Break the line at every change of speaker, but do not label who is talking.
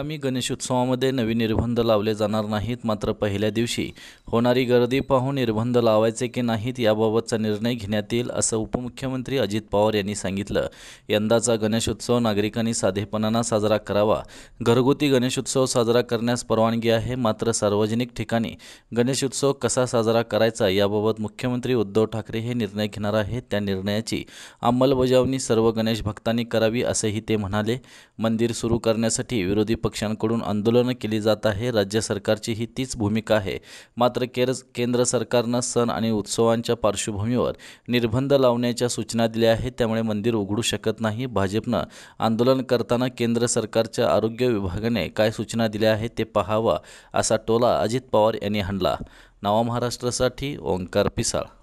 आगामी गणेशोत्सवामध्ये नवीन निर्बंध लावले जाणार नाहीत मात्र पहिल्या दिवशी होणारी गर्दी पाहून निर्बंध लावायचे की नाहीत याबाबतचा निर्णय घेण्यात येईल असं उपमुख्यमंत्री अजित पवार यांनी सांगितलं यंदाचा गणेशोत्सव नागरिकांनी साधेपणानं साजरा करावा घरगुती गणेशोत्सव साजरा करण्यास परवानगी आहे मात्र सार्वजनिक ठिकाणी गणेशोत्सव कसा साजरा करायचा याबाबत मुख्यमंत्री उद्धव ठाकरे हे निर्णय घेणार आहेत त्या निर्णयाची अंमलबजावणी सर्व गणेश भक्तांनी करावी असेही ते म्हणाले मंदिर सुरू करण्यासाठी विरोधी पक्ष पक्षांकडून आंदोलनं केली जात आहे राज्य सरकारची ही तीच भूमिका आहे मात्र केर केंद्र सरकारनं सण आणि उत्सवांच्या पार्श्वभूमीवर निर्बंध लावण्याच्या सूचना दिल्या आहेत त्यामुळे मंदिर उघडू शकत नाही भाजपनं आंदोलन करताना केंद्र सरकारच्या आरोग्य विभागाने काय सूचना दिल्या आहेत ते पाहावा असा टोला अजित पवार यांनी हाणला नवा महाराष्ट्रासाठी ओंकार पिसाळ